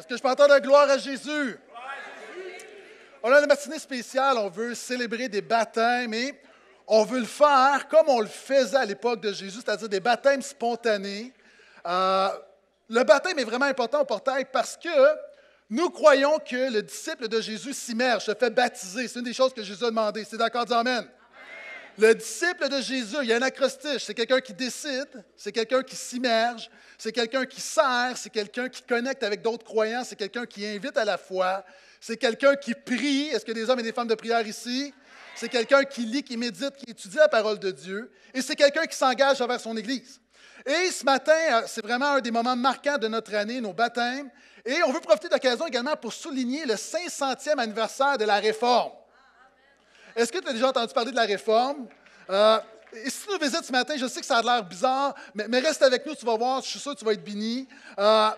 Est-ce que je peux entendre la gloire à Jésus? On a une matinée spéciale, on veut célébrer des baptêmes et on veut le faire comme on le faisait à l'époque de Jésus, c'est-à-dire des baptêmes spontanés. Euh, le baptême est vraiment important au portail parce que nous croyons que le disciple de Jésus s'immerge, se fait baptiser. C'est une des choses que Jésus a demandé. C'est d'accord, dis Amen. Le disciple de Jésus, il y a un acrostiche, c'est quelqu'un qui décide, c'est quelqu'un qui s'immerge, c'est quelqu'un qui sert, c'est quelqu'un qui connecte avec d'autres croyants, c'est quelqu'un qui invite à la foi, c'est quelqu'un qui prie. Est-ce que des hommes et des femmes de prière ici? C'est quelqu'un qui lit, qui médite, qui étudie la parole de Dieu. Et c'est quelqu'un qui s'engage envers son Église. Et ce matin, euh, c'est vraiment un des moments marquants de notre année, nos baptêmes. Et on veut profiter de l'occasion également pour souligner le 500e anniversaire de la Réforme. Est-ce que tu as déjà entendu parler de la réforme? Euh, si tu nous visites ce matin, je sais que ça a l'air bizarre, mais, reste avec nous, tu vas voir, je suis sûr que tu vas être béni. Euh,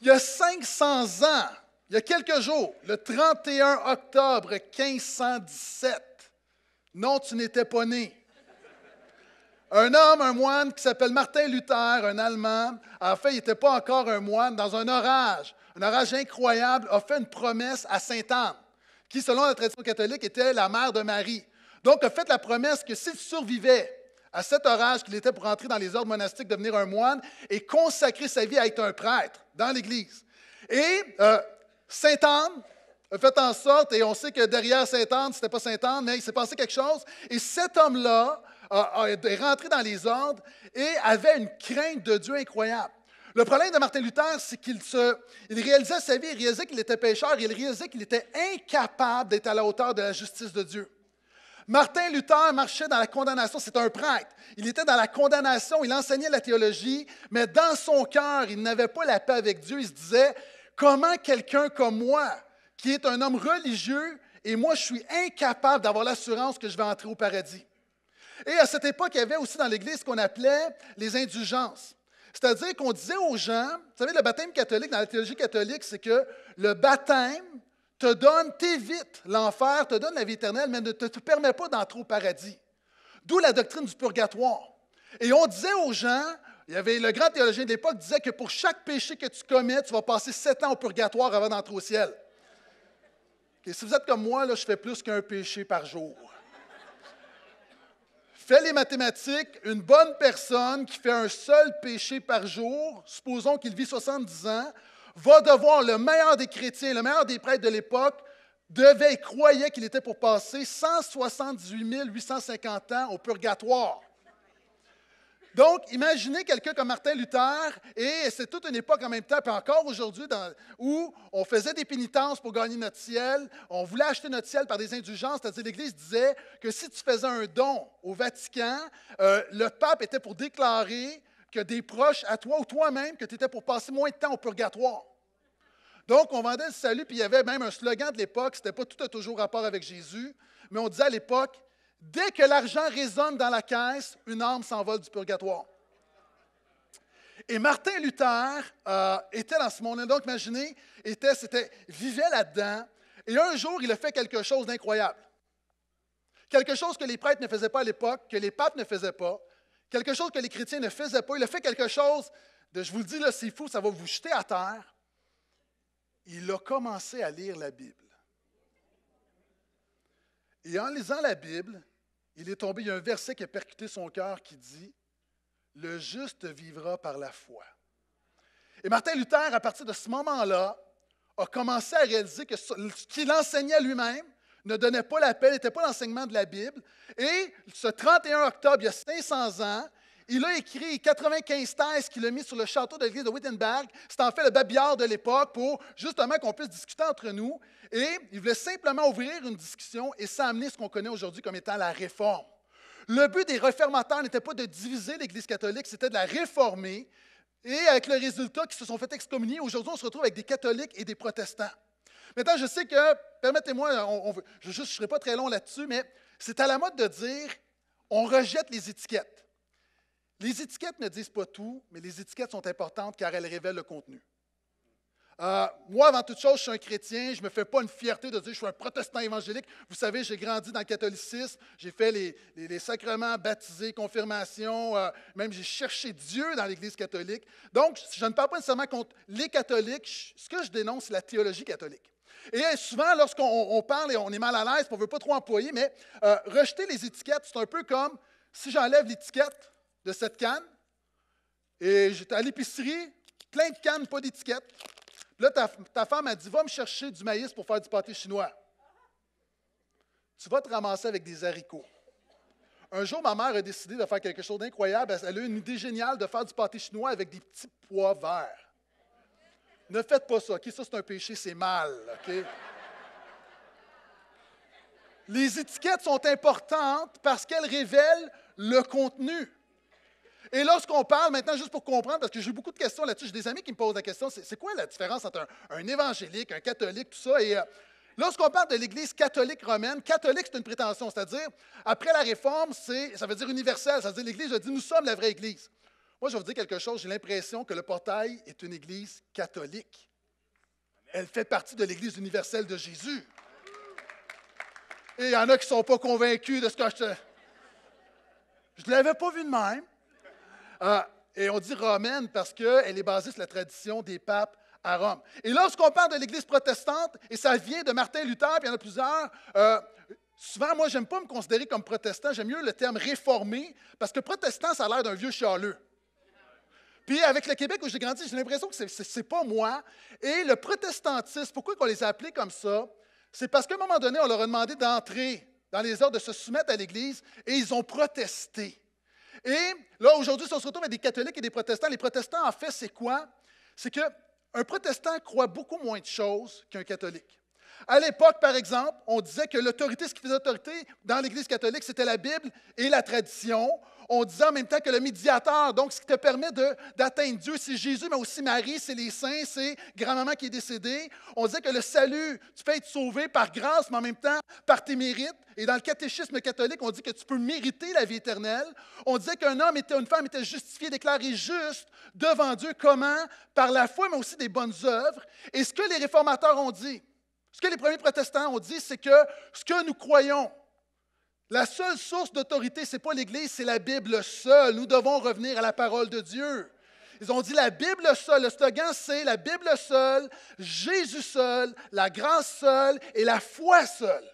il y a 500 ans, il y a quelques jours, le 31 octobre 1517, non, tu n'étais pas né. Un homme, un moine qui s'appelle Martin Luther, un Allemand, a fait, il n'était pas encore un moine, dans un orage, un orage incroyable, a fait une promesse à saint anne qui, selon la tradition catholique, était la mère de Marie. Donc, a fait la promesse que s'il survivait à cet orage qu'il était pour entrer dans les ordres monastiques, devenir un moine et consacrer sa vie à être un prêtre dans l'Église. Et euh, Saint Anne a fait en sorte, et on sait que derrière Saint Anne, n'était pas Saint Anne, mais il s'est passé quelque chose, et cet homme-là est rentré dans les ordres et avait une crainte de Dieu incroyable. Le problème de Martin Luther, c'est qu'il se, il réalisait sa vie, il réalisait qu'il était pécheur, il réalisait qu'il était incapable d'être à la hauteur de la justice de Dieu. Martin Luther marchait dans la condamnation, c'est un prêtre. Il était dans la condamnation, il enseignait la théologie, mais dans son cœur, il n'avait pas la paix avec Dieu. Il se disait, comment quelqu'un comme moi, qui est un homme religieux, et moi, je suis incapable d'avoir l'assurance que je vais entrer au paradis. Et à cette époque, il y avait aussi dans l'Église ce qu'on appelait les indulgences. C'est-à-dire qu'on disait aux gens, vous savez, le baptême catholique, dans la théologie catholique, c'est que le baptême te donne, t'évite l'enfer, te donne la vie éternelle, mais ne te, permet pas d'entrer au paradis. D'où la doctrine du purgatoire. Et on disait aux gens, il y avait le grand théologien de l'époque disait que pour chaque péché que tu commets, tu vas passer sept ans au purgatoire avant d'entrer au ciel. Et si vous êtes comme moi, là, je fais plus qu'un péché par jour fais les mathématiques, une bonne personne qui fait un seul péché par jour, supposons qu'il vit 70 ans, va devoir, le meilleur des chrétiens, le meilleur des prêtres de l'époque, devait et croyait qu'il était pour passer 178 850 ans au purgatoire. Donc, imaginez quelqu'un comme Martin Luther, et c'est toute une époque en même temps, puis encore aujourd'hui, où on faisait des pénitences pour gagner notre ciel, on voulait acheter notre ciel par des indulgences, c'est-à-dire l'Église disait que si tu faisais un don au Vatican, euh, le pape était pour déclarer que des proches à toi ou toi-même, que tu étais pour passer moins de temps au purgatoire. Donc, on vendait le salut, puis il y avait même un slogan de l'époque, c'était pas tout à toujours rapport avec Jésus, mais on disait à l'époque, Dès que l'argent résonne dans la caisse, une arme s'envole du purgatoire. Et Martin Luther euh, était dans ce monde Donc, imaginez, était, vivait là-dedans. Et un jour, il a fait quelque chose d'incroyable. Quelque chose que les prêtres ne faisaient pas à l'époque, que les papes ne faisaient pas, quelque chose que les chrétiens ne faisaient pas. Il a fait quelque chose de, je vous le dis, là, c'est fou, ça va vous jeter à terre. Il a commencé à lire la Bible. Et en lisant la Bible, il est tombé, il y a un verset qui a percuté son cœur qui dit Le juste vivra par la foi. Et Martin Luther, à partir de ce moment-là, a commencé à réaliser que ce qu'il enseignait lui-même ne donnait pas l'appel, n'était pas l'enseignement de la Bible. Et ce 31 octobre, il y a 500 ans, il a écrit 95 thèses qu'il a mis sur le château de l'église de Wittenberg. C'est en fait le babillard de l'époque pour justement qu'on puisse discuter entre nous. Et il voulait simplement ouvrir une discussion et s'amener ce qu'on connaît aujourd'hui comme étant la réforme. Le but des réformateurs n'était pas de diviser l'Église catholique, c'était de la réformer. Et avec le résultat qui se sont fait excommunier, aujourd'hui, on se retrouve avec des catholiques et des protestants. Maintenant, je sais que, permettez-moi, je ne serai pas très long là-dessus, mais c'est à la mode de dire on rejette les étiquettes. Les étiquettes ne disent pas tout, mais les étiquettes sont importantes car elles révèlent le contenu. Euh, moi, avant toute chose, je suis un chrétien. Je ne me fais pas une fierté de dire que je suis un protestant évangélique. Vous savez, j'ai grandi dans le catholicisme. J'ai fait les, sacrements, baptisé, confirmation. Euh, même j'ai cherché Dieu dans l'Église catholique. Donc, je ne parle pas nécessairement contre les catholiques. Ce que je dénonce, c'est la théologie catholique. Et souvent, lorsqu'on parle et on est mal à l'aise, on ne veut pas trop employer, mais euh, rejeter les étiquettes, c'est un peu comme si j'enlève l'étiquette, de cette canne. Et j'étais à l'épicerie, plein de cannes, pas d'étiquette. Là, ta, ta femme a dit Va me chercher du maïs pour faire du pâté chinois. Tu vas te ramasser avec des haricots. Un jour, ma mère a décidé de faire quelque chose d'incroyable. Elle a eu une idée géniale de faire du pâté chinois avec des petits pois verts. Ne faites pas ça, OK? Ça, c'est un péché, c'est mal, OK? Les étiquettes sont importantes parce qu'elles révèlent le contenu. Et lorsqu'on parle maintenant, juste pour comprendre, parce que j'ai beaucoup de questions là-dessus, j'ai des amis qui me posent la question, c'est quoi la différence entre un, évangélique, un catholique, tout ça? Et euh, lorsqu'on parle de l'Église catholique romaine, catholique, c'est une prétention, c'est-à-dire, après la Réforme, ça veut dire universel, ça veut dire l'Église a dit, nous sommes la vraie Église. Moi, je vais vous dire quelque chose, j'ai l'impression que le portail est une Église catholique. Elle fait partie de l'Église universelle de Jésus. Et il y en a qui ne sont pas convaincus de ce que je te... Je ne l'avais pas vu de même. Euh, et on dit romaine parce qu'elle est basée sur la tradition des papes à Rome. Et lorsqu'on parle de l'Église protestante, et ça vient de Martin Luther, puis il y en a plusieurs, euh, souvent, moi, j'aime pas me considérer comme protestant, j'aime mieux le terme réformé, parce que protestant, ça a l'air d'un vieux chialeux. Puis avec le Québec où j'ai grandi, j'ai l'impression que ce n'est pas moi. Et le protestantisme, pourquoi on les a appelés comme ça? C'est parce qu'à un moment donné, on leur a demandé d'entrer dans les ordres, de se soumettre à l'Église, et ils ont protesté. Et là, aujourd'hui, si on se retrouve avec des catholiques et des protestants, les protestants, en fait, c'est quoi? C'est qu'un protestant croit beaucoup moins de choses qu'un catholique. À l'époque, par exemple, on disait que l'autorité, ce qui faisait autorité dans l'Église catholique, c'était la Bible et la tradition. On disait en même temps que le médiateur, donc ce qui te permet d'atteindre Dieu, c'est Jésus, mais aussi Marie, c'est les saints, c'est grand-maman qui est décédée. On disait que le salut, tu peux être sauvé par grâce, mais en même temps par tes mérites. Et dans le catéchisme catholique, on dit que tu peux mériter la vie éternelle. On disait qu'un homme était, une femme était justifiée, déclarée juste devant Dieu. Comment? Par la foi, mais aussi des bonnes œuvres. Et ce que les réformateurs ont dit, ce que les premiers protestants ont dit, c'est que ce que nous croyons, la seule source d'autorité, ce n'est pas l'Église, c'est la Bible seule. Nous devons revenir à la parole de Dieu. Ils ont dit la Bible seule. Le slogan, c'est la Bible seule, Jésus seul, la grâce seule et la foi seule.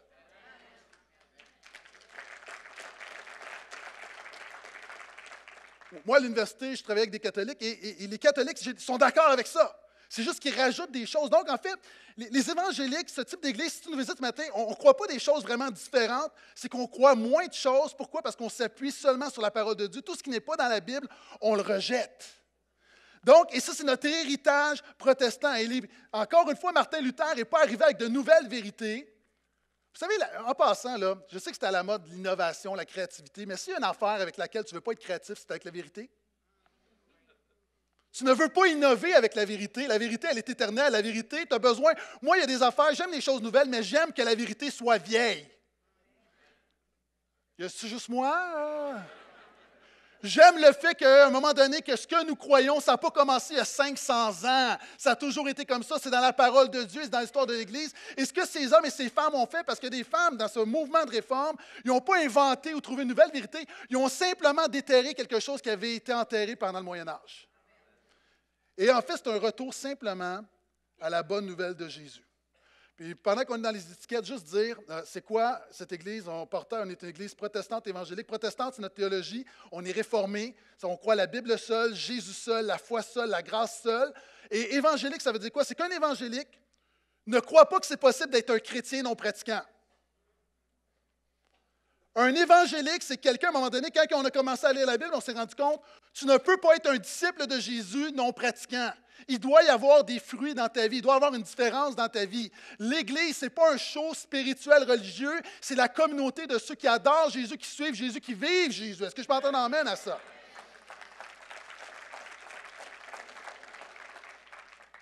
Moi, à l'université, je travaillais avec des catholiques et les catholiques sont d'accord avec ça. C'est juste qu'ils rajoutent des choses. Donc, en fait, les, évangéliques, ce type d'église, si tu nous visites ce matin, on ne croit pas des choses vraiment différentes. C'est qu'on croit moins de choses. Pourquoi? Parce qu'on s'appuie seulement sur la parole de Dieu. Tout ce qui n'est pas dans la Bible, on le rejette. Donc, et ça, c'est notre héritage protestant et libre. Encore une fois, Martin Luther n'est pas arrivé avec de nouvelles vérités. Vous savez, en passant, là, je sais que c'est à la mode l'innovation, la créativité, mais s'il y a une affaire avec laquelle tu ne veux pas être créatif, c'est avec la vérité. Tu ne veux pas innover avec la vérité. La vérité, elle est éternelle. La vérité, tu as besoin. Moi, il y a des affaires, j'aime les choses nouvelles, mais j'aime que la vérité soit vieille. C'est juste moi? J'aime le fait qu'à un moment donné, que ce que nous croyons, ça n'a pas commencé il y a 500 ans. Ça a toujours été comme ça. C'est dans la parole de Dieu, c'est dans l'histoire de l'Église. Et ce que ces hommes et ces femmes ont fait, parce que des femmes, dans ce mouvement de réforme, ils n'ont pas inventé ou trouvé une nouvelle vérité. Ils ont simplement déterré quelque chose qui avait été enterré pendant le Moyen Âge. Et en fait, c'est un retour simplement à la bonne nouvelle de Jésus. Puis pendant qu'on est dans les étiquettes, juste dire, euh, c'est quoi cette église? On portait, on est une église protestante évangélique. Protestante, c'est notre théologie. On est réformé. On croit la Bible seule, Jésus seul, la foi seule, la grâce seule. Et évangélique, ça veut dire quoi? C'est qu'un évangélique ne croit pas que c'est possible d'être un chrétien non pratiquant. Un évangélique, c'est quelqu'un, à un moment donné, quand on a commencé à lire la Bible, on s'est rendu compte tu ne peux pas être un disciple de Jésus non pratiquant. Il doit y avoir des fruits dans ta vie, il doit y avoir une différence dans ta vie. L'Église, ce n'est pas un show spirituel religieux, c'est la communauté de ceux qui adorent Jésus, qui suivent Jésus, qui vivent Jésus. Est-ce que je peux entendre amène à ça?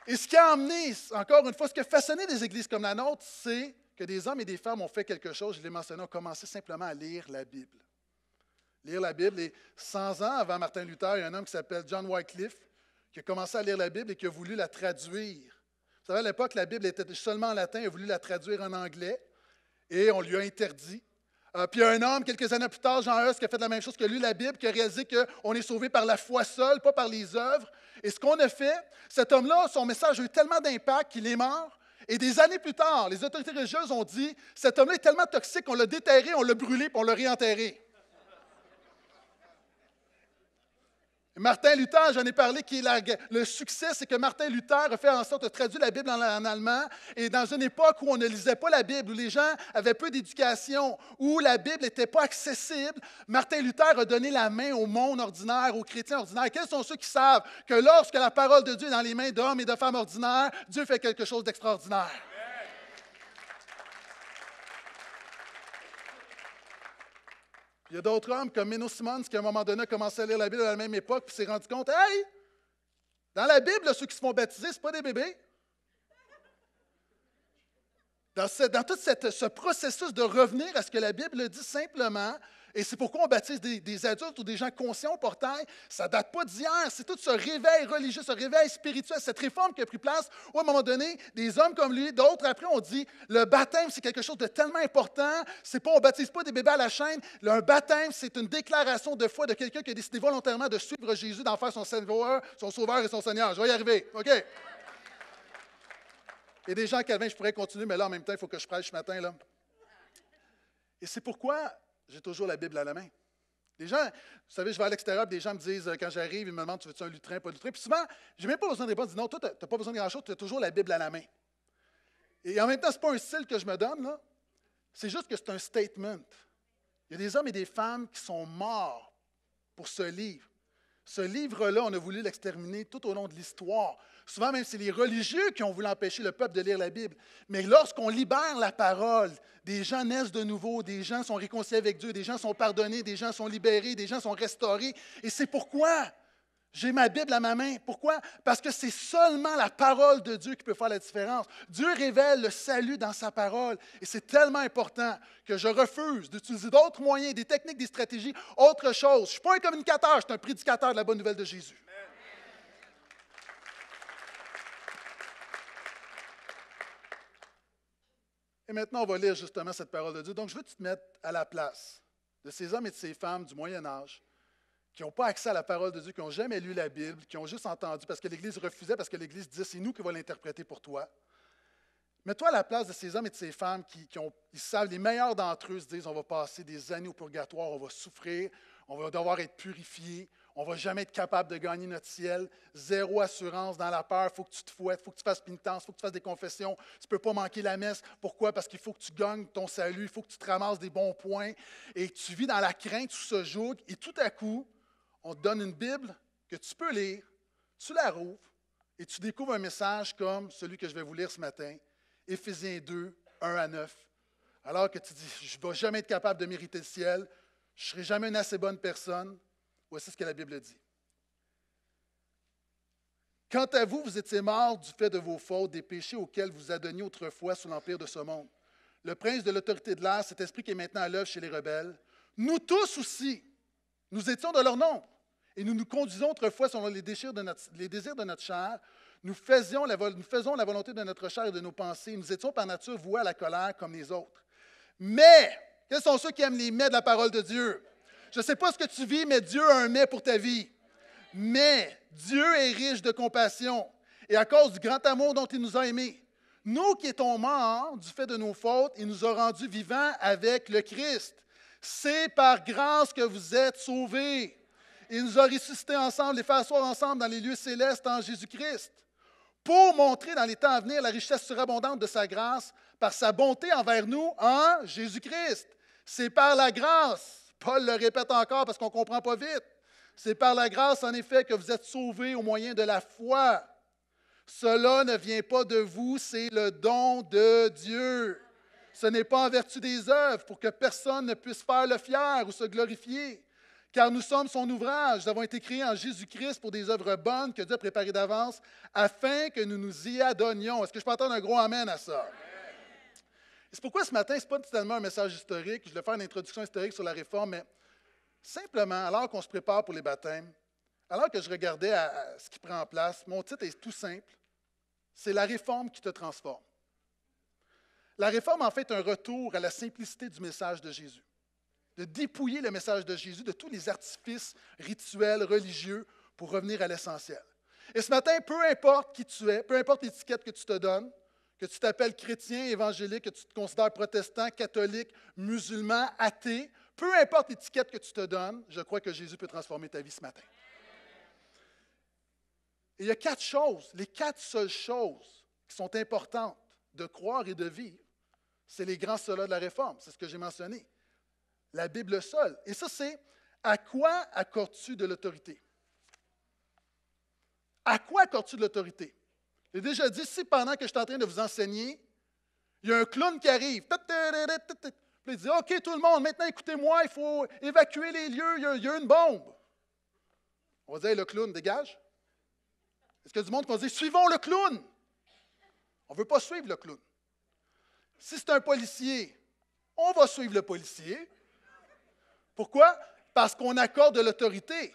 Et ce qui a emmené, encore une fois, ce qui a façonné des églises comme la nôtre, c'est que des hommes et des femmes ont fait quelque chose, je l'ai mentionné, ont commencé simplement à lire la Bible lire la Bible. Et 100 ans avant Martin Luther, il y a un homme qui s'appelle John Wycliffe qui a commencé à lire la Bible et qui a voulu la traduire. Vous savez, à l'époque, la Bible était seulement en latin, il a voulu la traduire en anglais et on lui a interdit. Euh, puis un homme, quelques années plus tard, Jean Hus, qui a fait la même chose, que a lu la Bible, qui a réalisé qu'on est sauvé par la foi seule, pas par les œuvres. Et ce qu'on a fait, cet homme-là, son message a eu tellement d'impact qu'il est mort. Et des années plus tard, les autorités religieuses ont dit cet homme-là est tellement toxique qu'on l'a déterré, on l'a brûlé, pour on l'a réenterré. Martin Luther, j'en ai parlé, qui le succès, c'est que Martin Luther a fait en sorte de traduire la Bible en, en allemand. Et dans une époque où on ne lisait pas la Bible, où les gens avaient peu d'éducation, où la Bible n'était pas accessible, Martin Luther a donné la main au monde ordinaire, aux chrétiens ordinaires. Quels sont ceux qui savent que lorsque la parole de Dieu est dans les mains d'hommes et de femmes ordinaires, Dieu fait quelque chose d'extraordinaire? Il y a d'autres hommes comme Menno Simons qui, à un moment donné, a commencé à lire la Bible à la même époque et s'est rendu compte Hey, dans la Bible, ceux qui se font baptiser, ce pas des bébés. Dans, dans tout ce processus de revenir à ce que la Bible dit simplement, et c'est pourquoi on baptise des, adultes ou des gens conscients au portail. Ça ne date pas d'hier. C'est tout ce réveil religieux, ce réveil spirituel, cette réforme qui a pris place à un moment donné, des hommes comme lui, d'autres après, on dit le baptême, c'est quelque chose de tellement important. C'est pas, on ne baptise pas des bébés à la chaîne. Un baptême, c'est une déclaration de foi de quelqu'un qui a décidé volontairement de suivre Jésus, d'en faire son sauveur, son sauveur et son Seigneur. Je vais y arriver. OK? Et des gens, Calvin, je pourrais continuer, mais là, en même temps, il faut que je prêche ce matin. Là. Et c'est pourquoi j'ai toujours la Bible à la main. Les gens, vous savez, je vais à l'extérieur, des gens me disent, euh, quand j'arrive, ils me demandent, tu veux-tu un lutrin, pas de lutrin? Puis souvent, je n'ai même pas besoin de répondre, Ils disent, non, toi, tu n'as pas besoin de grand-chose, tu as toujours la Bible à la main. Et en même temps, ce n'est pas un style que je me donne, C'est juste que c'est un statement. Il y a des hommes et des femmes qui sont morts pour ce livre. Ce livre-là, on a voulu l'exterminer tout au long de l'histoire. Souvent, même, c'est les religieux qui ont voulu empêcher le peuple de lire la Bible. Mais lorsqu'on libère la parole, des gens naissent de nouveau, des gens sont réconciliés avec Dieu, des gens sont pardonnés, des gens sont libérés, des gens sont restaurés. Et c'est pourquoi j'ai ma Bible à ma main. Pourquoi? Parce que c'est seulement la parole de Dieu qui peut faire la différence. Dieu révèle le salut dans sa parole. Et c'est tellement important que je refuse d'utiliser d'autres moyens, des techniques, des stratégies, autre chose. Je ne suis pas un communicateur, je suis un prédicateur de la bonne nouvelle de Jésus. Et maintenant, on va lire justement cette parole de Dieu. Donc, je veux que tu te mettre à la place de ces hommes et de ces femmes du Moyen Âge qui n'ont pas accès à la parole de Dieu, qui n'ont jamais lu la Bible, qui ont juste entendu parce que l'Église refusait, parce que l'Église disait, c'est nous qui allons l'interpréter pour toi. Mets-toi à la place de ces hommes et de ces femmes qui, savent, les meilleurs d'entre eux se disent, on va passer des années au purgatoire, on va souffrir, on va devoir être purifiés ». On ne va jamais être capable de gagner notre ciel. Zéro assurance dans la peur. Il faut que tu te fouettes, il faut que tu fasses pénitence, il faut que tu fasses des confessions. Tu ne peux pas manquer la messe. Pourquoi? Parce qu'il faut que tu gagnes ton salut, il faut que tu te ramasses des bons points. Et tu vis dans la crainte tout ce jour. Et tout à coup, on te donne une Bible que tu peux lire, tu la rouvres et tu découvres un message comme celui que je vais vous lire ce matin, Éphésiens 2, 1 à 9. Alors que tu dis, je ne vais jamais être capable de mériter le ciel, je ne serai jamais une assez bonne personne, Voici ce que la Bible dit. Quant à vous, vous étiez morts du fait de vos fautes, des péchés auxquels vous adonniez autrefois sous l'empire de ce monde. Le prince de l'autorité de l'air, cet esprit qui est maintenant à l'œuvre chez les rebelles, nous tous aussi, nous étions de leur nombre. Et nous nous conduisons autrefois selon les, désirs de notre chair. Nous faisions, la, nous la volonté de notre chair et de nos pensées. Nous étions par nature voués à la colère comme les autres. Mais, quels sont ceux qui aiment les mets de la parole de Dieu? Je ne sais pas ce que tu vis, mais Dieu a un mais pour ta vie. Mais Dieu est riche de compassion et à cause du grand amour dont il nous a aimés. Nous qui étions morts du fait de nos fautes, il nous a rendus vivants avec le Christ. C'est par grâce que vous êtes sauvés. Il nous a ressuscités ensemble, et fait asseoir ensemble dans les lieux célestes en Jésus-Christ, pour montrer dans les temps à venir la richesse surabondante de sa grâce par sa bonté envers nous en Jésus-Christ. C'est par la grâce Paul le répète encore parce qu'on ne comprend pas vite. C'est par la grâce, en effet, que vous êtes sauvés au moyen de la foi. Cela ne vient pas de vous, c'est le don de Dieu. Ce n'est pas en vertu des œuvres pour que personne ne puisse faire le fier ou se glorifier, car nous sommes son ouvrage. Nous avons été créés en Jésus-Christ pour des œuvres bonnes que Dieu a préparées d'avance afin que nous nous y adonnions. Est-ce que je peux entendre un gros amen à ça? C'est pourquoi ce matin, ce n'est pas tellement un message historique, je vais faire une introduction historique sur la réforme, mais simplement, alors qu'on se prépare pour les baptêmes, alors que je regardais ce qui prend en place, mon titre est tout simple, c'est la réforme qui te transforme. La réforme, en fait, est un retour à la simplicité du message de Jésus, de dépouiller le message de Jésus de tous les artifices rituels, religieux, pour revenir à l'essentiel. Et ce matin, peu importe qui tu es, peu importe l'étiquette que tu te donnes, que tu t'appelles chrétien, évangélique, que tu te considères protestant, catholique, musulman, athée, peu importe l'étiquette que tu te donnes, je crois que Jésus peut transformer ta vie ce matin. il y a quatre choses, les quatre seules choses qui sont importantes de croire et de vivre, c'est les grands solos de la Réforme, c'est ce que j'ai mentionné. La Bible seule. Et ça, c'est à quoi accordes-tu de l'autorité? À quoi accordes-tu de l'autorité? J'ai déjà dit, si pendant que je suis en train de vous enseigner, il y a un clown qui arrive, il dit, OK tout le monde, maintenant écoutez-moi, il faut évacuer les lieux, il y a, une bombe. On va dire, le clown, dégage. Est-ce qu'il y a du monde va dire, « suivons le clown? On ne veut pas suivre le clown. Si c'est un policier, on va suivre le policier. Pourquoi? Parce qu'on accorde de l'autorité.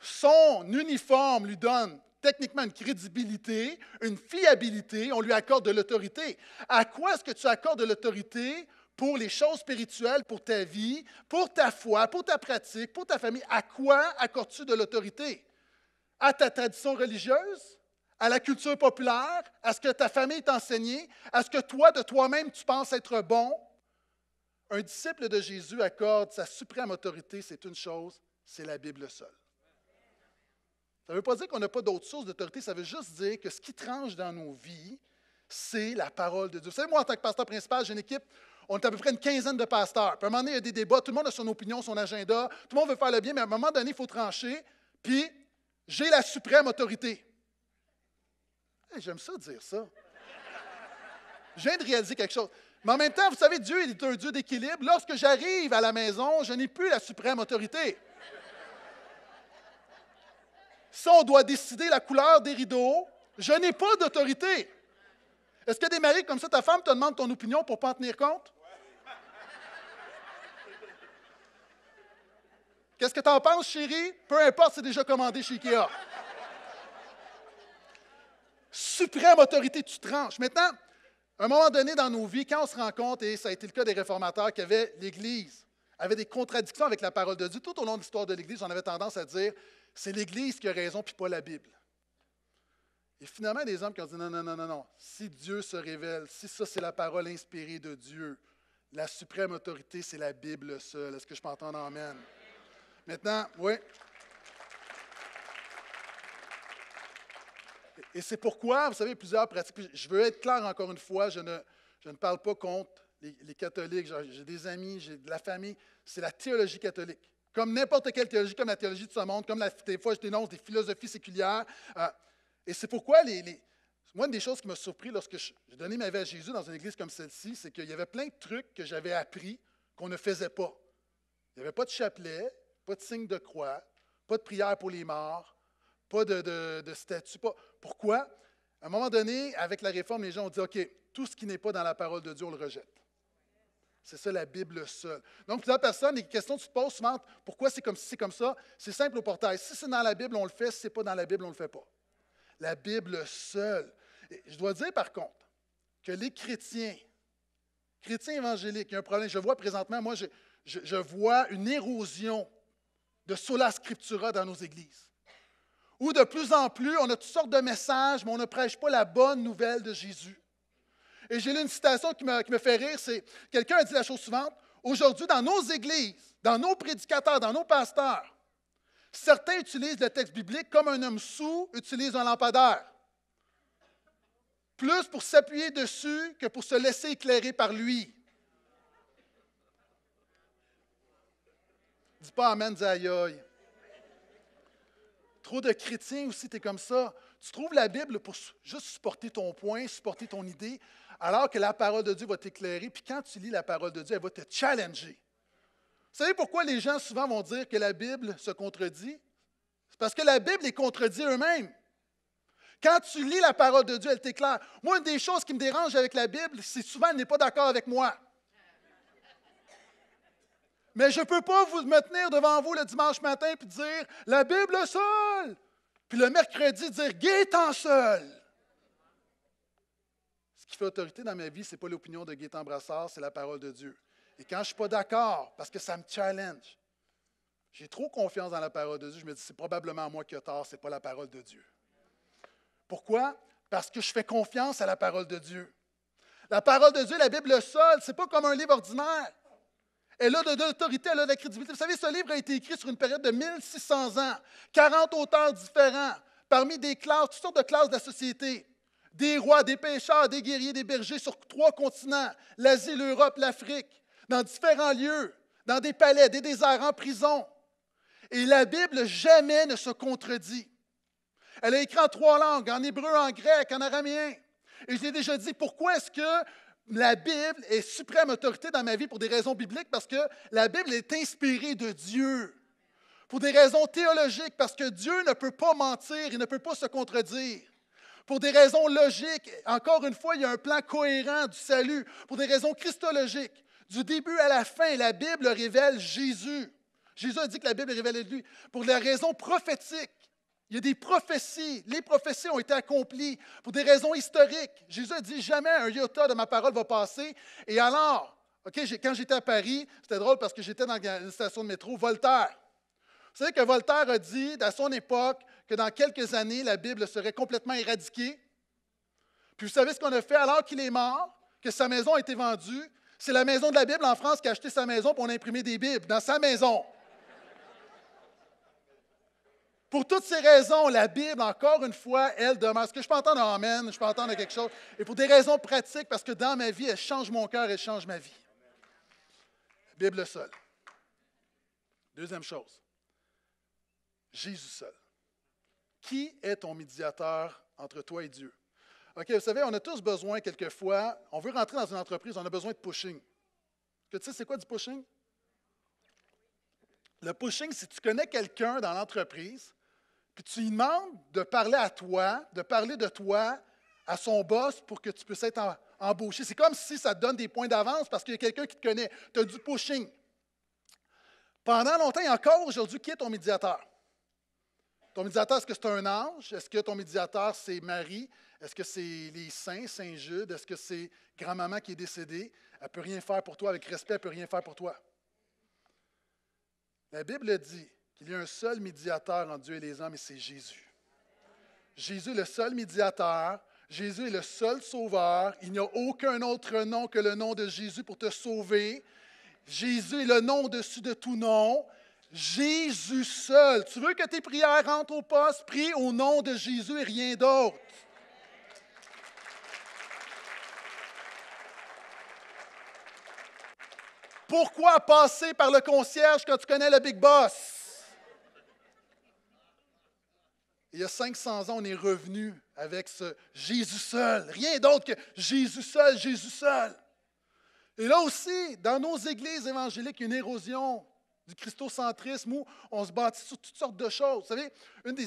Son uniforme lui donne techniquement une crédibilité, une fiabilité, on lui accorde de l'autorité. À quoi est-ce que tu accordes de l'autorité pour les choses spirituelles, pour ta vie, pour ta foi, pour ta pratique, pour ta famille? À quoi accordes-tu de l'autorité? À ta tradition religieuse? À la culture populaire? À ce que ta famille t'a enseigné? À ce que toi, de toi-même, tu penses être bon? Un disciple de Jésus accorde sa suprême autorité, c'est une chose, c'est la Bible seule. Ça ne veut pas dire qu'on n'a pas d'autres sources d'autorité, ça veut juste dire que ce qui tranche dans nos vies, c'est la parole de Dieu. Vous savez, moi, en tant que pasteur principal, j'ai une équipe, on est à peu près une quinzaine de pasteurs. à un moment donné, il y a des débats, tout le monde a son opinion, son agenda, tout le monde veut faire le bien, mais à un moment donné, il faut trancher, puis j'ai la suprême autorité. J'aime ça dire ça. Je viens de réaliser quelque chose. Mais en même temps, vous savez, Dieu il est un Dieu d'équilibre. Lorsque j'arrive à la maison, je n'ai plus la suprême autorité. Ça, on doit décider la couleur des rideaux. Je n'ai pas d'autorité. Est-ce que des maris comme ça, ta femme te demande ton opinion pour ne pas en tenir compte? Qu'est-ce que tu en penses, chérie? Peu importe, c'est déjà commandé chez Ikea. Suprême autorité, tu tranches. Maintenant, à un moment donné dans nos vies, quand on se rend compte, et ça a été le cas des réformateurs, qu'il y avait l'Église, avait des contradictions avec la parole de Dieu. Tout au long de l'histoire de l'Église, on avait tendance à dire c'est l'Église qui a raison, puis pas la Bible. Et finalement, des hommes qui ont dit non, non, non, non, non, si Dieu se révèle, si ça c'est la parole inspirée de Dieu, la suprême autorité, c'est la Bible seule. Est-ce que je peux entendre Amen? Maintenant, oui. Et c'est pourquoi, vous savez, plusieurs pratiques. Je veux être clair encore une fois, je ne, ne parle pas contre les catholiques. J'ai des amis, j'ai de la famille. C'est la théologie catholique comme n'importe quelle théologie, comme la théologie de ce monde, comme la, des fois je dénonce des philosophies séculières. Euh, et c'est pourquoi les, moi, une des choses qui m'a surpris lorsque j'ai donné ma vie à Jésus dans une église comme celle-ci, c'est qu'il y avait plein de trucs que j'avais appris qu'on ne faisait pas. Il n'y avait pas de chapelet, pas de signe de croix, pas de prière pour les morts, pas de, de, statut. Pourquoi? À un moment donné, avec la réforme, les gens ont dit, OK, tout ce qui n'est pas dans la parole de Dieu, on le rejette. C'est ça la Bible seule. Donc, plusieurs personnes, les questions que tu te poses souvent, pourquoi c'est comme c'est comme ça, c'est simple au portail. Si c'est dans la Bible, on le fait. Si ce n'est pas dans la Bible, on ne le fait pas. La Bible seule. je dois dire, par contre, que les chrétiens, chrétiens évangéliques, il y a un problème. Je vois présentement, moi, je, je vois une érosion de sola scriptura dans nos églises. Où de plus en plus, on a toutes sortes de messages, mais on ne prêche pas la bonne nouvelle de Jésus. Et j'ai lu une citation qui me, fait rire, c'est quelqu'un a dit la chose suivante, aujourd'hui dans nos églises, dans nos prédicateurs, dans nos pasteurs, certains utilisent le texte biblique comme un homme sous utilise un lampadaire, plus pour s'appuyer dessus que pour se laisser éclairer par lui. Dis pas Amen, dis aïe Trop de chrétiens aussi, tu es comme ça. Tu trouves la Bible pour juste supporter ton point, supporter ton idée, alors que la parole de Dieu va t'éclairer, puis quand tu lis la parole de Dieu, elle va te challenger. Vous savez pourquoi les gens souvent vont dire que la Bible se contredit? C'est parce que la Bible est contredit eux-mêmes. Quand tu lis la parole de Dieu, elle t'éclaire. Moi, une des choses qui me dérange avec la Bible, c'est souvent elle n'est pas d'accord avec moi. Mais je ne peux pas vous me tenir devant vous le dimanche matin et dire la Bible seule, puis le mercredi dire Gué en seul je fait autorité dans ma vie, ce n'est pas l'opinion de Gaétan Brassard, c'est la parole de Dieu. Et quand je ne suis pas d'accord, parce que ça me challenge, j'ai trop confiance dans la parole de Dieu, je me dis, c'est probablement moi qui ai tort, ce n'est pas la parole de Dieu. Pourquoi? Parce que je fais confiance à la parole de Dieu. La parole de Dieu, la Bible seule, ce n'est pas comme un livre ordinaire. Elle a de l'autorité, elle a de la crédibilité. Vous savez, ce livre a été écrit sur une période de 1600 ans, 40 auteurs différents, parmi des classes, toutes sortes de classes de la société des rois, des pêcheurs, des guerriers, des bergers sur trois continents, l'Asie, l'Europe, l'Afrique, dans différents lieux, dans des palais, des déserts, en prison. Et la Bible jamais ne se contredit. Elle est écrite en trois langues, en hébreu, en grec, en araméen. Et je déjà dit, pourquoi est-ce que la Bible est suprême autorité dans ma vie pour des raisons bibliques? Parce que la Bible est inspirée de Dieu. Pour des raisons théologiques, parce que Dieu ne peut pas mentir, il ne peut pas se contredire. Pour des raisons logiques, encore une fois, il y a un plan cohérent du salut. Pour des raisons christologiques, du début à la fin, la Bible révèle Jésus. Jésus a dit que la Bible révélait lui. Pour des raisons prophétiques, il y a des prophéties. Les prophéties ont été accomplies pour des raisons historiques. Jésus a dit jamais un iota de ma parole va passer. Et alors, quand j'étais à Paris, c'était drôle parce que j'étais dans une station de métro, Voltaire vous savez que Voltaire a dit, à son époque, que dans quelques années, la Bible serait complètement éradiquée. Puis vous savez ce qu'on a fait alors qu'il est mort, que sa maison a été vendue? C'est la maison de la Bible en France qui a acheté sa maison pour imprimer des Bibles dans sa maison. Pour toutes ces raisons, la Bible, encore une fois, elle demeure. Est-ce que je peux entendre un Amen? Je peux entendre quelque chose? Et pour des raisons pratiques, parce que dans ma vie, elle change mon cœur, elle change ma vie. Bible seule. Deuxième chose. Jésus seul. Qui est ton médiateur entre toi et Dieu? OK, vous savez, on a tous besoin quelquefois, on veut rentrer dans une entreprise, on a besoin de pushing. tu sais, c'est quoi du pushing? Le pushing, si tu connais quelqu'un dans l'entreprise, puis tu lui demandes de parler à toi, de parler de toi à son boss pour que tu puisses être embauché. C'est comme si ça te donne des points d'avance parce qu'il y a quelqu'un qui te connaît. Tu as du pushing. Pendant longtemps et encore aujourd'hui, qui est ton médiateur? Ton médiateur, est-ce que c'est un ange? Est-ce que ton médiateur, c'est Marie? Est-ce que c'est les saints, Saint Jude? Est-ce que c'est grand-maman qui est décédée? Elle ne peut rien faire pour toi. Avec respect, elle ne peut rien faire pour toi. La Bible dit qu'il y a un seul médiateur entre Dieu et les hommes, et c'est Jésus. Jésus est le seul médiateur. Jésus est le seul sauveur. Il n'y a aucun autre nom que le nom de Jésus pour te sauver. Jésus est le nom au-dessus de tout nom. Jésus seul. Tu veux que tes prières rentrent au poste, prie au nom de Jésus et rien d'autre. Pourquoi passer par le concierge quand tu connais le Big Boss? Il y a 500 ans, on est revenu avec ce Jésus seul. Rien d'autre que Jésus seul, Jésus seul. Et là aussi, dans nos églises évangéliques, une érosion du christocentrisme où on se bâtit sur toutes sortes de choses. Vous savez, une des,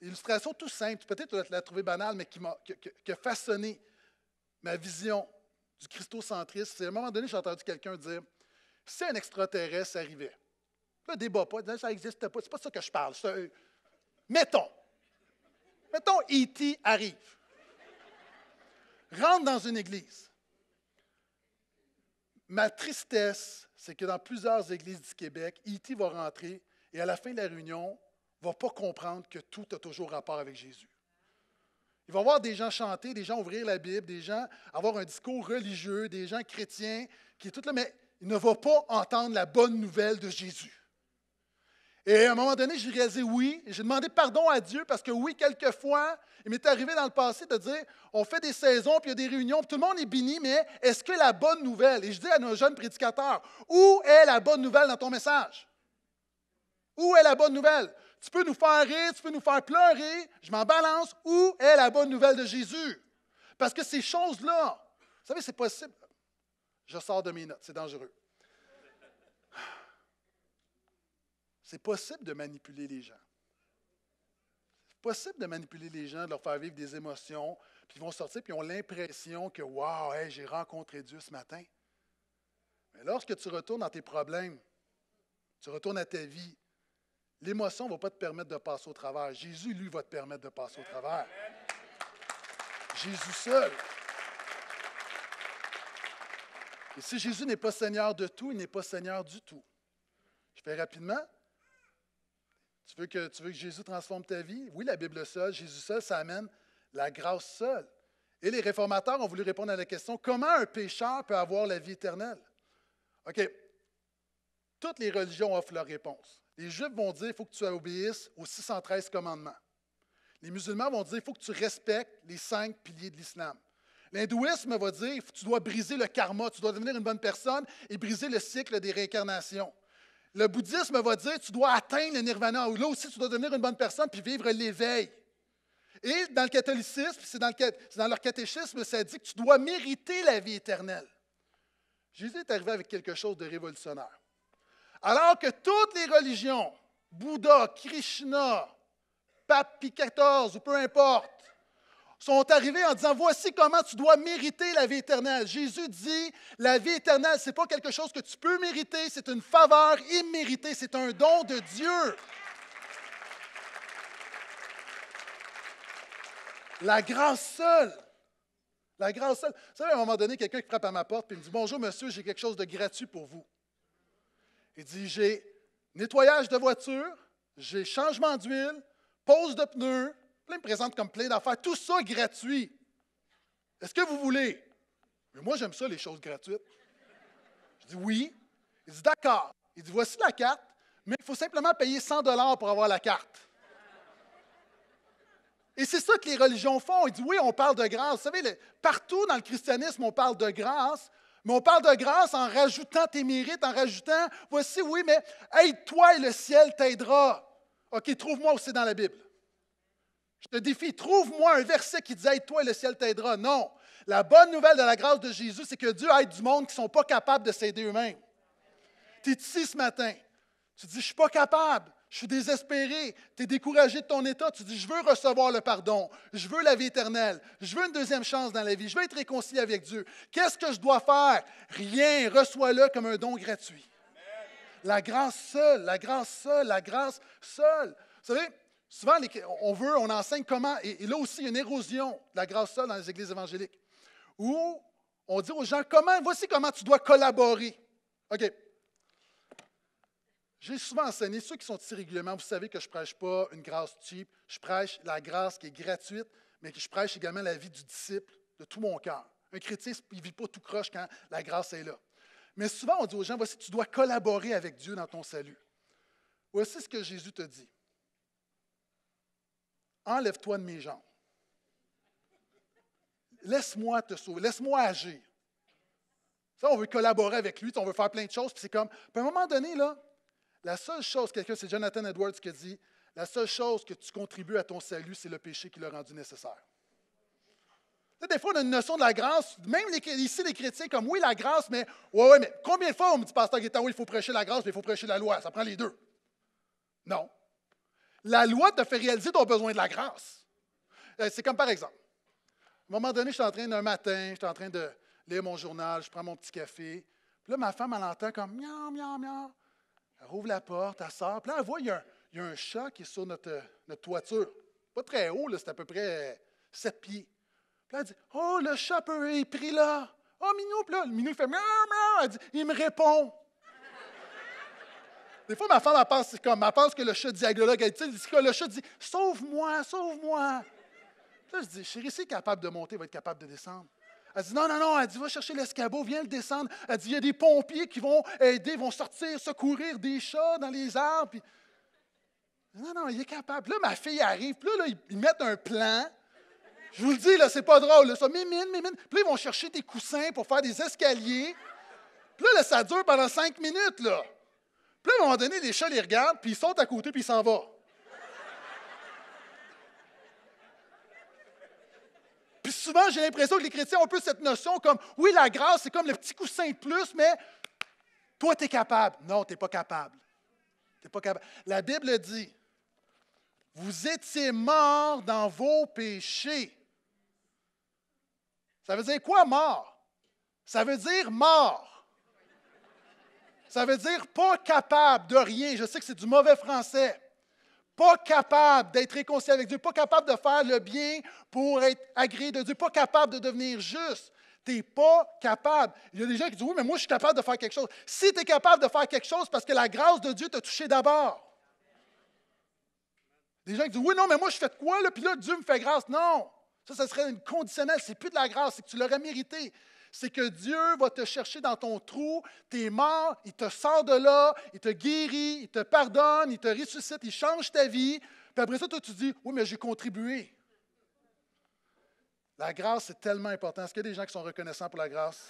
illustrations tout simples, peut-être vous la trouver banale, mais qui, a, façonné ma vision du christocentrisme, c'est à un moment donné, j'ai entendu quelqu'un dire si un extraterrestre arrivait, le débat pas, ça n'existe pas, c'est pas ça que je parle. mettons, mettons, E.T. arrive, rentre dans une église, Ma tristesse, c'est que dans plusieurs églises du Québec, E.T. va rentrer et à la fin de la réunion, ne va pas comprendre que tout a toujours rapport avec Jésus. Il va voir des gens chanter, des gens ouvrir la Bible, des gens avoir un discours religieux, des gens chrétiens, qui est tout là, mais il ne va pas entendre la bonne nouvelle de Jésus. Et à un moment donné, j'ai réalisé oui. J'ai demandé pardon à Dieu parce que oui, quelquefois, il m'est arrivé dans le passé de dire on fait des saisons, puis il y a des réunions, puis tout le monde est béni, mais est-ce que la bonne nouvelle Et je dis à nos jeunes prédicateurs où est la bonne nouvelle dans ton message Où est la bonne nouvelle Tu peux nous faire rire, tu peux nous faire pleurer, je m'en balance. Où est la bonne nouvelle de Jésus Parce que ces choses-là, vous savez, c'est possible. Je sors de mes notes, c'est dangereux. C'est possible de manipuler les gens. C'est possible de manipuler les gens, de leur faire vivre des émotions, puis ils vont sortir, puis ils ont l'impression que, wow, j'ai rencontré Dieu ce matin. Mais lorsque tu retournes dans tes problèmes, tu retournes à ta vie, l'émotion ne va pas te permettre de passer au travers. Jésus, lui, va te permettre de passer au travers. Jésus seul. Et si Jésus n'est pas Seigneur de tout, il n'est pas Seigneur du tout. Je fais rapidement. Tu veux, que, tu veux que Jésus transforme ta vie? Oui, la Bible seule, Jésus seul, ça amène la grâce seule. Et les réformateurs ont voulu répondre à la question comment un pécheur peut avoir la vie éternelle? OK. Toutes les religions offrent leur réponse. Les Juifs vont dire il faut que tu obéisses aux 613 commandements. Les musulmans vont dire il faut que tu respectes les cinq piliers de l'islam. L'hindouisme va dire tu dois briser le karma, tu dois devenir une bonne personne et briser le cycle des réincarnations. Le bouddhisme va dire tu dois atteindre le nirvana, ou là aussi tu dois devenir une bonne personne puis vivre l'éveil. Et dans le catholicisme, c'est dans, le, leur catéchisme, ça dit que tu dois mériter la vie éternelle. Jésus est arrivé avec quelque chose de révolutionnaire. Alors que toutes les religions, Bouddha, Krishna, Pape Pie XIV ou peu importe, sont arrivés en disant Voici comment tu dois mériter la vie éternelle. Jésus dit La vie éternelle, ce n'est pas quelque chose que tu peux mériter, c'est une faveur imméritée, c'est un don de Dieu. La grâce seule. La grâce seule. Vous savez, à un moment donné, quelqu'un qui frappe à ma porte et me dit Bonjour, monsieur, j'ai quelque chose de gratuit pour vous. Il dit J'ai nettoyage de voiture, j'ai changement d'huile, pose de pneus, il me présente comme plein d'affaires. Tout ça gratuit. Est-ce que vous voulez? Mais moi, j'aime ça, les choses gratuites. Je dis oui. Il dit d'accord. Il dit voici la carte, mais il faut simplement payer 100 pour avoir la carte. Et c'est ça que les religions font. Il dit oui, on parle de grâce. Vous savez, partout dans le christianisme, on parle de grâce, mais on parle de grâce en rajoutant tes mérites, en rajoutant voici, oui, mais aide-toi et le ciel t'aidera. OK, trouve-moi aussi dans la Bible. Je te défie, trouve-moi un verset qui dit Aide-toi et le ciel t'aidera. Non. La bonne nouvelle de la grâce de Jésus, c'est que Dieu aide du monde qui ne sont pas capables de s'aider eux-mêmes. Tu es ici ce matin. Tu dis Je ne suis pas capable. Je suis désespéré. Tu es découragé de ton état. Tu dis Je veux recevoir le pardon. Je veux la vie éternelle. Je veux une deuxième chance dans la vie. Je veux être réconcilié avec Dieu. Qu'est-ce que je dois faire Rien. Reçois-le comme un don gratuit. La grâce seule, la grâce seule, la grâce seule. Vous savez, Souvent, on veut, on enseigne comment, et, là aussi, il y a une érosion de la grâce seule dans les églises évangéliques, où on dit aux gens comment, voici comment tu dois collaborer. OK. J'ai souvent enseigné, ceux qui sont ici régulièrement, vous savez que je ne prêche pas une grâce cheap, je prêche la grâce qui est gratuite, mais que je prêche également la vie du disciple de tout mon cœur. Un chrétien, il ne vit pas tout croche quand la grâce est là. Mais souvent, on dit aux gens, voici, tu dois collaborer avec Dieu dans ton salut. Voici ce que Jésus te dit enlève-toi de mes jambes. Laisse-moi te sauver, laisse-moi agir. Ça, on veut collaborer avec lui, on veut faire plein de choses, puis c'est comme, à un moment donné, là, la seule chose, quelqu'un, c'est Jonathan Edwards qui a dit, la seule chose que tu contribues à ton salut, c'est le péché qui l'a rendu nécessaire. Des fois, on a une notion de la grâce, même ici, les chrétiens, comme oui, la grâce, mais ouais, mais combien de fois on me dit, Pasteur Guetta, oui, il faut prêcher la grâce, mais il faut prêcher la loi, ça prend les deux. Non. La loi te fait réaliser ton besoin de la grâce. Euh, c'est comme par exemple, à un moment donné, je suis en train d'un matin, je suis en train de lire mon journal, je prends mon petit café. Puis là, ma femme, elle entend comme miam, miam, miam. Elle rouvre la porte, elle sort. Puis là, elle voit, il y a un, chat qui est sur notre, toiture. Pas très haut, c'est à peu près sept pieds. Puis là, elle dit Oh, le chat peut, est pris là. Oh, Minou, là, le Minou, fait miam, miam. Elle dit Il me répond. Des fois, ma femme, elle pense, comme, elle pense que le chat dit tu dit, le chat dit, sauve-moi, sauve-moi. Là, je dis, chérie, c'est capable de monter, il va être capable de descendre. Elle dit, non, non, non, elle dit, va chercher l'escabeau, viens le descendre. Elle dit, il y a des pompiers qui vont aider, vont sortir, secourir des chats dans les arbres. Puis... Non, non, il est capable. Là, ma fille arrive, puis là, là ils mettent un plan. Je vous le dis, là, c'est pas drôle. Là, ça, mémine, mémine. Puis là, ils vont chercher des coussins pour faire des escaliers. Puis là, ça dure pendant cinq minutes, là. Puis à un moment donné, les chats les regardent, puis ils sautent à côté, puis ils s'en vont. Puis souvent, j'ai l'impression que les chrétiens ont un peu cette notion comme, oui, la grâce, c'est comme le petit coussin de plus, mais toi, tu es capable. Non, tu n'es pas capable. T'es pas capable. La Bible dit, vous étiez morts dans vos péchés. Ça veut dire quoi mort? Ça veut dire mort. Ça veut dire pas capable de rien. Je sais que c'est du mauvais français. Pas capable d'être réconcilié avec Dieu, pas capable de faire le bien pour être agréé de Dieu, pas capable de devenir juste. Tu n'es pas capable. Il y a des gens qui disent Oui, mais moi, je suis capable de faire quelque chose. Si tu es capable de faire quelque chose, parce que la grâce de Dieu t'a touché d'abord. Des gens qui disent Oui, non, mais moi, je fais de quoi, là, puis là, Dieu me fait grâce. Non. Ça, ça serait une conditionnelle. C'est plus de la grâce, c'est que tu l'aurais mérité c'est que Dieu va te chercher dans ton trou, tu es mort, il te sort de là, il te guérit, il te pardonne, il te ressuscite, il change ta vie. Puis après ça, toi, tu dis, oui, mais j'ai contribué. La grâce, c'est tellement important. Est-ce qu'il y a des gens qui sont reconnaissants pour la grâce?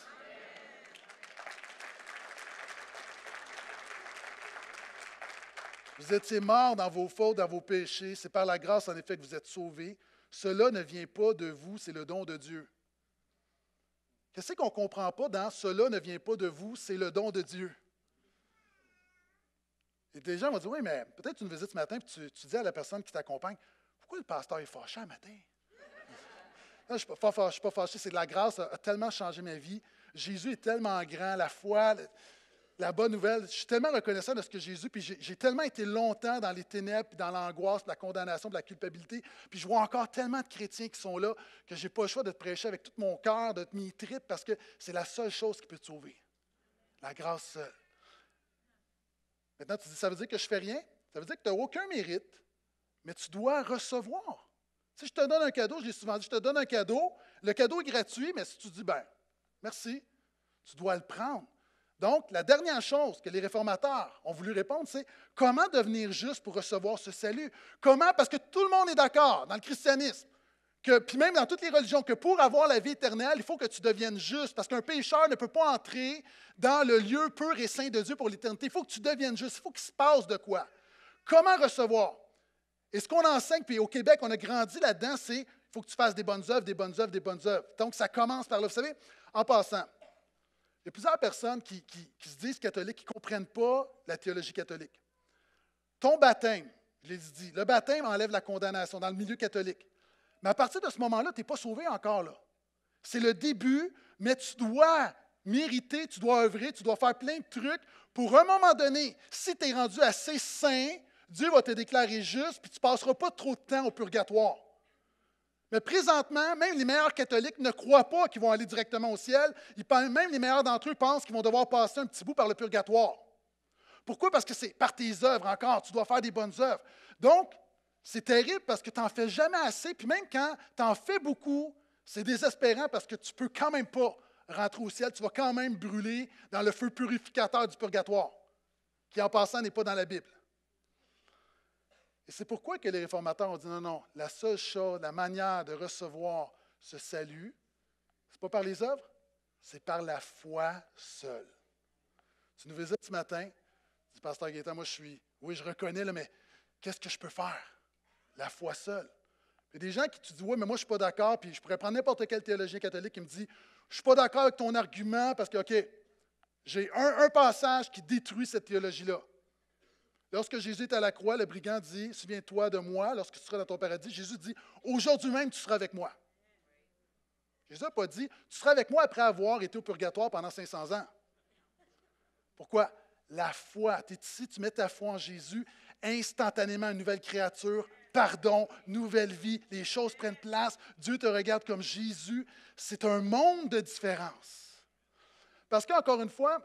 Vous étiez morts dans vos fautes, dans vos péchés. C'est par la grâce, en effet, que vous êtes sauvés. Cela ne vient pas de vous, c'est le don de Dieu ce qu'on ne comprend pas dans cela ne vient pas de vous, c'est le don de Dieu? Et des gens vont dire Oui, mais peut-être tu visite visites ce matin et tu, dis à la personne qui t'accompagne Pourquoi le pasteur est fâché un matin? je ne suis pas fâché, c'est de la grâce, a tellement changé ma vie. Jésus est tellement grand, la foi la bonne nouvelle. Je suis tellement reconnaissant de ce que Jésus, puis j'ai tellement été longtemps dans les ténèbres, dans l'angoisse, la condamnation, de la culpabilité, puis je vois encore tellement de chrétiens qui sont là que je n'ai pas le choix de te prêcher avec tout mon cœur, de te m'y parce que c'est la seule chose qui peut te sauver. La grâce seule. Maintenant, tu dis, ça veut dire que je fais rien? Ça veut dire que tu n'as aucun mérite, mais tu dois recevoir. Si je te donne un cadeau, je l'ai souvent dit, je te donne un cadeau, le cadeau est gratuit, mais si tu dis, ben, merci, tu dois le prendre. Donc, la dernière chose que les réformateurs ont voulu répondre, c'est comment devenir juste pour recevoir ce salut? Comment? Parce que tout le monde est d'accord dans le christianisme, que, puis même dans toutes les religions, que pour avoir la vie éternelle, il faut que tu deviennes juste, parce qu'un pécheur ne peut pas entrer dans le lieu pur et saint de Dieu pour l'éternité. Il faut que tu deviennes juste, il faut qu'il se passe de quoi. Comment recevoir? Et ce qu'on enseigne, puis au Québec, on a grandi là-dedans, c'est il faut que tu fasses des bonnes œuvres, des bonnes œuvres, des bonnes œuvres. Donc, ça commence par là. Vous savez, en passant, y a plusieurs personnes qui, se disent catholiques, qui ne comprennent pas la théologie catholique. Ton baptême, je l'ai dit, le baptême enlève la condamnation dans le milieu catholique. Mais à partir de ce moment-là, tu n'es pas sauvé encore. là. C'est le début, mais tu dois mériter, tu dois œuvrer, tu dois faire plein de trucs pour un moment donné, si tu es rendu assez saint, Dieu va te déclarer juste, puis tu ne passeras pas trop de temps au purgatoire. Mais présentement, même les meilleurs catholiques ne croient pas qu'ils vont aller directement au ciel. même les meilleurs d'entre eux pensent qu'ils vont devoir passer un petit bout par le purgatoire. Pourquoi? Parce que c'est par tes œuvres encore. Tu dois faire des bonnes œuvres. Donc, c'est terrible parce que tu n'en fais jamais assez. Puis même quand tu en fais beaucoup, c'est désespérant parce que tu ne peux quand même pas rentrer au ciel. Tu vas quand même brûler dans le feu purificateur du purgatoire, qui en passant n'est pas dans la Bible. Et c'est pourquoi que les réformateurs ont dit non, non, la seule chose, la manière de recevoir ce salut, ce n'est pas par les œuvres, c'est par la foi seule. Tu nous visites ce matin, tu dis, Pasteur Gaétan, moi je suis, oui, je reconnais, mais qu'est-ce que je peux faire? La foi seule. Il y a des gens qui te disent, oui, mais moi je ne suis pas d'accord, puis je pourrais prendre n'importe quel théologien catholique qui me dit, je ne suis pas d'accord avec ton argument parce que, OK, j'ai un passage qui détruit cette théologie-là. Lorsque Jésus est à la croix, le brigand dit Souviens-toi de moi lorsque tu seras dans ton paradis. Jésus dit Aujourd'hui même, tu seras avec moi. Jésus n'a pas dit Tu seras avec moi après avoir été au purgatoire pendant 500 ans. Pourquoi La foi. Tu tu mets ta foi en Jésus, instantanément, une nouvelle créature, pardon, nouvelle vie, les choses prennent place, Dieu te regarde comme Jésus. C'est un monde de différence. Parce qu'encore une fois,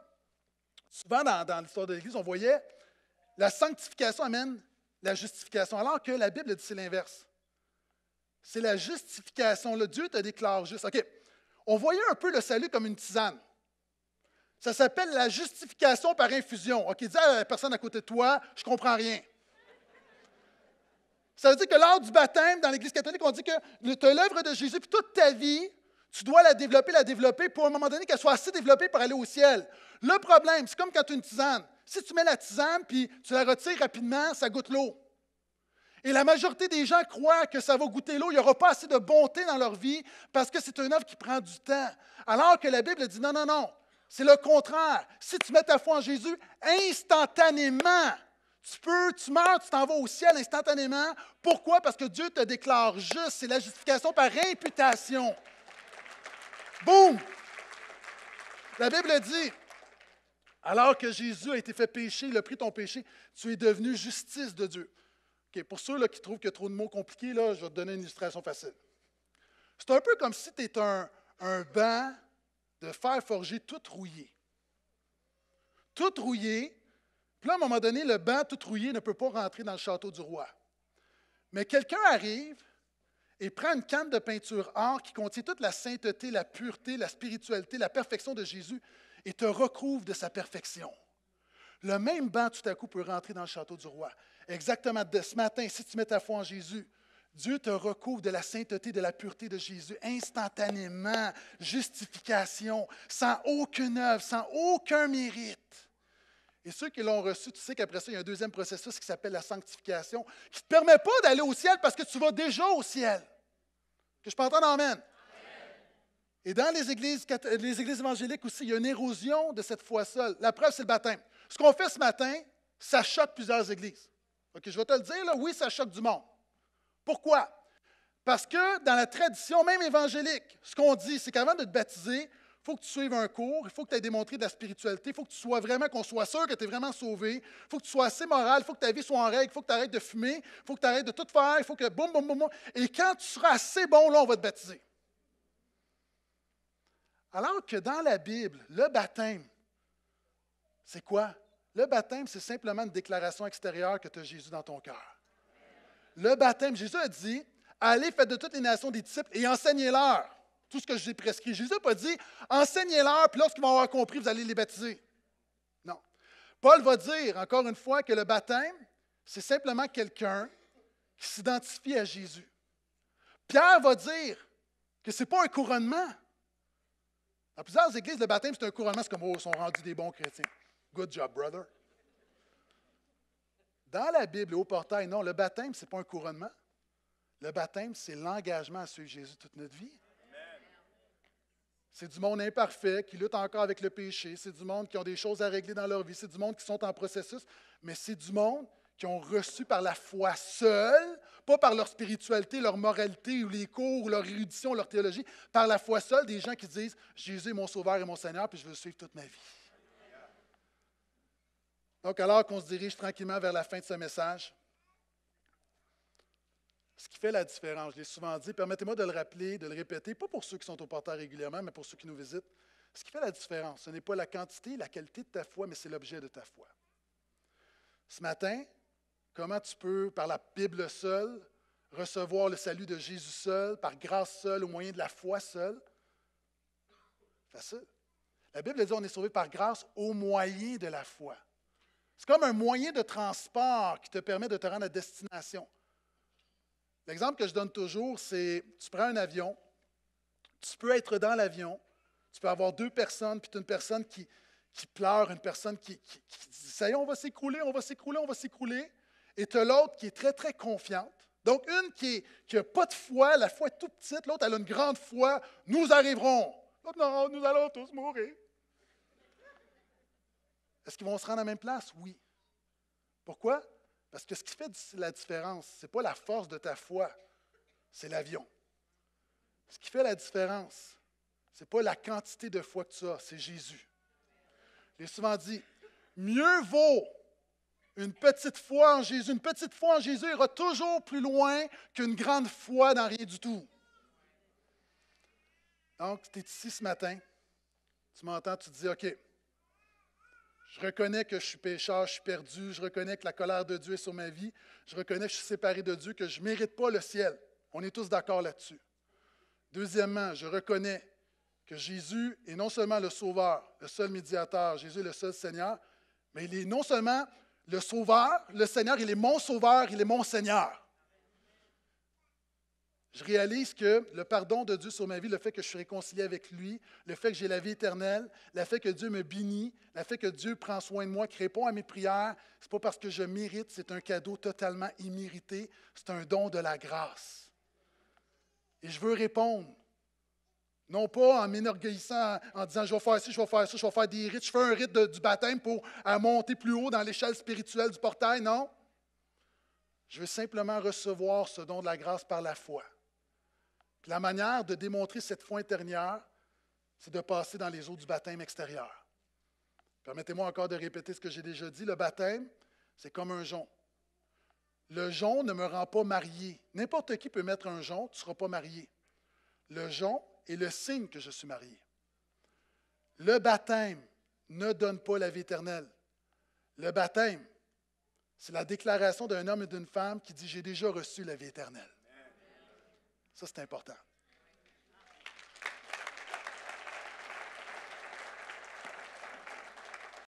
souvent dans l'histoire de l'Église, on voyait la sanctification amène la justification, alors que la Bible dit c'est l'inverse. C'est la justification. le Dieu te déclare juste. OK. On voyait un peu le salut comme une tisane. Ça s'appelle la justification par infusion. OK, dis à la personne à côté de toi, je ne comprends rien. Ça veut dire que lors du baptême, dans l'Église catholique, on dit que tu l'œuvre de Jésus, puis toute ta vie, tu dois la développer, la développer pour un moment donné qu'elle soit assez développée pour aller au ciel. Le problème, c'est comme quand tu as une tisane. Si tu mets la tisane puis tu la retires rapidement, ça goûte l'eau. Et la majorité des gens croient que ça va goûter l'eau, il n'y aura pas assez de bonté dans leur vie parce que c'est une œuvre qui prend du temps. Alors que la Bible dit non, non, non, c'est le contraire. Si tu mets ta foi en Jésus, instantanément, tu peux, tu meurs, tu t'en vas au ciel instantanément. Pourquoi? Parce que Dieu te déclare juste. C'est la justification par imputation. Boum! La Bible dit, alors que Jésus a été fait péché, il a pris ton péché, tu es devenu justice de Dieu. pour ceux là, qui trouvent qu'il y a trop de mots compliqués, là, je vais te donner une illustration facile. C'est un peu comme si tu étais un, un banc de fer forgé tout rouillé. Tout rouillé. Puis là, à un moment donné, le banc tout rouillé ne peut pas rentrer dans le château du roi. Mais quelqu'un arrive et prend une canne de peinture or qui contient toute la sainteté, la pureté, la spiritualité, la perfection de Jésus, et te recouvre de sa perfection. Le même banc tout à coup peut rentrer dans le château du roi. Exactement de ce matin, si tu mets ta foi en Jésus, Dieu te recouvre de la sainteté, de la pureté de Jésus instantanément, justification, sans aucune œuvre, sans aucun mérite. Et ceux qui l'ont reçu, tu sais qu'après ça, il y a un deuxième processus qui s'appelle la sanctification, qui ne te permet pas d'aller au ciel parce que tu vas déjà au ciel. Que je peux entendre Amen. Et dans les églises, euh, les églises évangéliques aussi, il y a une érosion de cette foi seule. La preuve, c'est le baptême. Ce qu'on fait ce matin, ça choque plusieurs églises. je vais te le dire, oui, ça choque du monde. Pourquoi? Parce que dans la tradition même évangélique, ce qu'on dit, c'est qu'avant de te baptiser, il faut que tu suives un cours, il faut que tu aies démontré de la spiritualité, il faut que tu sois vraiment, qu'on soit sûr que tu es vraiment sauvé, il faut que tu sois assez moral, il faut que ta vie soit en règle, il faut que tu arrêtes de fumer, il faut que tu arrêtes de tout faire, il faut que boum, boum, boum, boum. Et quand tu seras assez bon, là, on va te baptiser. Alors que dans la Bible, le baptême, c'est quoi? Le baptême, c'est simplement une déclaration extérieure que tu as Jésus dans ton cœur. Le baptême, Jésus a dit, allez, faites de toutes les nations des disciples et enseignez-leur tout ce que je ai prescrit. Jésus n'a pas dit, enseignez-leur, puis lorsqu'ils vont avoir compris, vous allez les baptiser. Non. Paul va dire, encore une fois, que le baptême, c'est simplement quelqu'un qui s'identifie à Jésus. Pierre va dire que ce n'est pas un couronnement, dans plusieurs églises, le baptême, c'est un couronnement, c'est comme, oh, ils sont rendus des bons chrétiens. Good job, brother. Dans la Bible, au portail, non, le baptême, ce n'est pas un couronnement. Le baptême, c'est l'engagement à suivre Jésus toute notre vie. C'est du monde imparfait qui lutte encore avec le péché. C'est du monde qui a des choses à régler dans leur vie. C'est du monde qui sont en processus. Mais c'est du monde qui ont reçu par la foi seule, pas par leur spiritualité, leur moralité ou les cours, ou leur érudition, leur théologie, par la foi seule, des gens qui disent Jésus est mon sauveur et mon Seigneur, puis je veux le suivre toute ma vie. Donc, alors qu'on se dirige tranquillement vers la fin de ce message, ce qui fait la différence, je l'ai souvent dit, permettez-moi de le rappeler, de le répéter, pas pour ceux qui sont au portail régulièrement, mais pour ceux qui nous visitent. Ce qui fait la différence, ce n'est pas la quantité, la qualité de ta foi, mais c'est l'objet de ta foi. Ce matin, Comment tu peux, par la Bible seule, recevoir le salut de Jésus seul, par grâce seule, au moyen de la foi seule? Facile. La Bible dit on est sauvé par grâce au moyen de la foi. C'est comme un moyen de transport qui te permet de te rendre à destination. L'exemple que je donne toujours, c'est tu prends un avion, tu peux être dans l'avion, tu peux avoir deux personnes, puis tu as une personne qui, qui pleure, une personne qui, qui dit Ça y est, on va s'écrouler, on va s'écrouler, on va s'écrouler et tu as l'autre qui est très, très confiante. Donc, une qui n'a pas de foi, la foi est tout petite, l'autre, elle a une grande foi, nous arriverons. L'autre, non, nous allons tous mourir. Est-ce qu'ils vont se rendre à la même place? Oui. Pourquoi? Parce que ce qui fait la différence, ce n'est pas la force de ta foi, c'est l'avion. Ce qui fait la différence, ce n'est pas la quantité de foi que tu as, c'est Jésus. J'ai souvent dit, mieux vaut une petite foi en Jésus. Une petite foi en Jésus ira toujours plus loin qu'une grande foi dans rien du tout. Donc, tu es ici ce matin, tu m'entends, tu te dis, OK, je reconnais que je suis pécheur, je suis perdu, je reconnais que la colère de Dieu est sur ma vie, je reconnais que je suis séparé de Dieu, que je ne mérite pas le ciel. On est tous d'accord là-dessus. Deuxièmement, je reconnais que Jésus est non seulement le Sauveur, le seul médiateur, Jésus est le seul Seigneur, mais il est non seulement le Sauveur, le Seigneur, il est mon Sauveur, il est mon Seigneur. Je réalise que le pardon de Dieu sur ma vie, le fait que je suis réconcilié avec lui, le fait que j'ai la vie éternelle, le fait que Dieu me bénit, le fait que Dieu prend soin de moi, qui répond à mes prières, ce n'est pas parce que je mérite, c'est un cadeau totalement immérité, c'est un don de la grâce. Et je veux répondre non pas en m'énorgueillissant, en disant je vais faire ci, je vais faire ça, je vais faire des rites, je fais un rite du baptême pour monter plus haut dans l'échelle spirituelle du portail, non. Je veux simplement recevoir ce don de la grâce par la foi. la manière de démontrer cette foi intérieure, c'est de passer dans les eaux du baptême extérieur. Permettez-moi encore de répéter ce que j'ai déjà dit. Le baptême, c'est comme un jonc. Le jonc ne me rend pas marié. N'importe qui peut mettre un jonc, tu ne seras pas marié. Le jonc et le signe que je suis marié. Le baptême ne donne pas la vie éternelle. Le baptême, c'est la déclaration d'un homme et d'une femme qui dit J'ai déjà reçu la vie éternelle. Ça, c'est important.